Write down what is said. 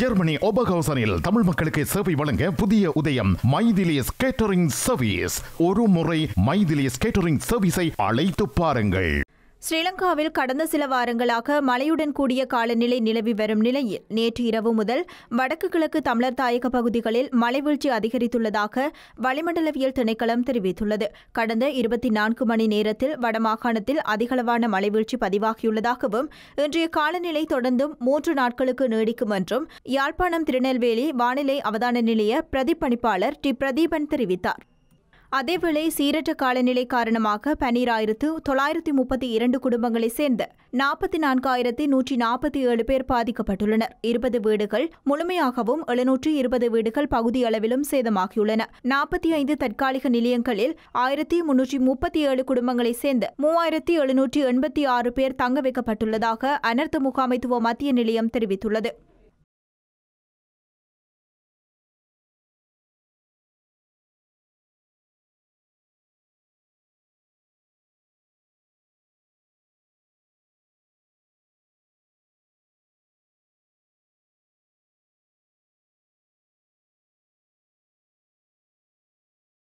Germany ஒபகவுசனில் Tamil மக்களுக்கு சேவை வழங்க புதிய உதயம் மைதிலி ஸ்கேட்டரிங் சர்வீஸ் ஒரு முறை மைதிலி ஸ்கேட்டரிங் சர்வீஸை அழைத்து பாருங்கள் ஸ்ரீலங்காவில் கடந்த சில வாரங்களாக மழையுடன் கூடிய காலநிலை நிலவி வரும் நிலையில் நேற்று இரவு முதல் வடக்கு கிழக்கு தமிழர் தாயக பகுதிகளில் மழை வீழ்ச்சி அதிகரித்துள்ளதாக வளிமண்டலவியல் திணைக்களம் தெரிவித்துள்ளது கடந்த இருபத்தி நான்கு மணி நேரத்தில் வடமாகாணத்தில் அதிகளவான மழை வீழ்ச்சி பதிவாகியுள்ளதாகவும் இன்றைய காலநிலை தொடர்ந்தும் மூன்று நாட்களுக்கு நீடிக்கும் என்றும் யாழ்ப்பாணம் திருநெல்வேலி வானிலை அவதான நிலைய பிரதிப்பணிப்பாளர் டி பிரதீபன் தெரிவித்தார் அதேவேளை சீரற்ற காலநிலை காரணமாக பன்னிராயிரத்து தொள்ளாயிரத்தி முப்பத்தி இரண்டு குடும்பங்களைச் சேர்ந்த நாற்பத்தி நான்காயிரத்தி நூற்றி நாற்பத்தி ஏழு பேர் பாதிக்கப்பட்டுள்ளனர் இருபது வீடுகள் முழுமையாகவும் எழுநூற்றி இருபது வீடுகள் பகுதியளவிலும் சேதமாகியுள்ளன நாற்பத்தி ஐந்து தற்காலிக நிலையங்களில் ஆயிரத்தி முன்னூற்றி முப்பத்தி ஏழு குடும்பங்களைச் சேர்ந்த மூவாயிரத்தி எழுநூற்றி எண்பத்தி ஆறு பேர் தங்க வைக்கப்பட்டுள்ளதாக அனர்த்த முகாமைத்துவ மத்திய நிலையம் தெரிவித்துள்ளது